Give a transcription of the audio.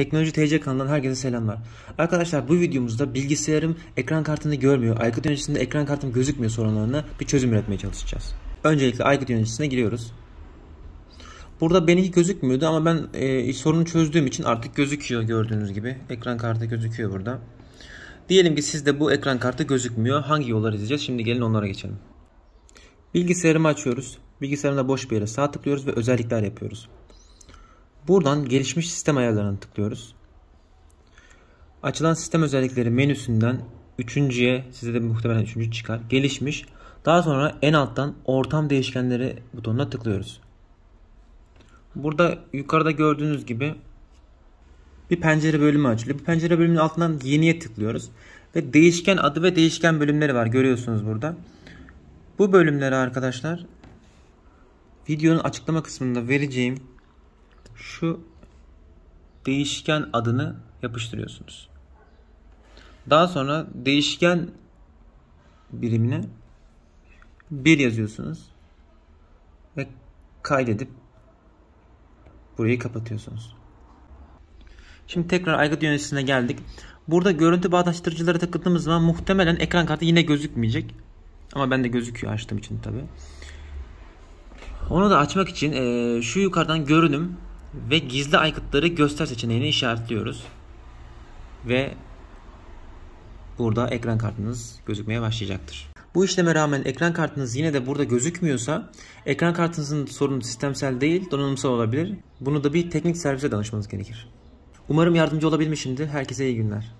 Teknoloji TC kanalından herkese selamlar. Arkadaşlar bu videomuzda bilgisayarım ekran kartını görmüyor, aykut yöneticisinde ekran kartım gözükmüyor sorunlarına bir çözüm üretmeye çalışacağız. Öncelikle aykut yöneticisine giriyoruz. Burada benimki gözükmüyordu ama ben e, sorunu çözdüğüm için artık gözüküyor gördüğünüz gibi. Ekran kartı gözüküyor burada. Diyelim ki sizde bu ekran kartı gözükmüyor. Hangi yolları izleyeceğiz? Şimdi gelin onlara geçelim. Bilgisayarımı açıyoruz. Bilgisayarımda boş bir yere sağ tıklıyoruz ve özellikler yapıyoruz. Buradan gelişmiş sistem ayarlarına tıklıyoruz. Açılan sistem özellikleri menüsünden üçüncüye size de muhtemelen üçüncü çıkar. Gelişmiş. Daha sonra en alttan ortam değişkenleri butonuna tıklıyoruz. Burada yukarıda gördüğünüz gibi bir pencere bölümü açılıyor. Bu pencere bölümünün altından yeniye tıklıyoruz. Ve değişken adı ve değişken bölümleri var. Görüyorsunuz burada. Bu bölümleri arkadaşlar videonun açıklama kısmında vereceğim şu değişken adını yapıştırıyorsunuz. Daha sonra değişken birimine 1 yazıyorsunuz ve kaydedip burayı kapatıyorsunuz. Şimdi tekrar aygıt yöneticisine geldik. Burada görüntü bağdaştırıcılara takıldığımız zaman muhtemelen ekran kartı yine gözükmeyecek. Ama ben de gözüküyor açtığım için tabi. Onu da açmak için e, şu yukarıdan görünüm ve gizli aykıtları göster seçeneğini işaretliyoruz. Ve burada ekran kartınız gözükmeye başlayacaktır. Bu işleme rağmen ekran kartınız yine de burada gözükmüyorsa ekran kartınızın sorunu sistemsel değil donanımsal olabilir. Bunu da bir teknik servise danışmanız gerekir. Umarım yardımcı olabilmişimdir. Herkese iyi günler.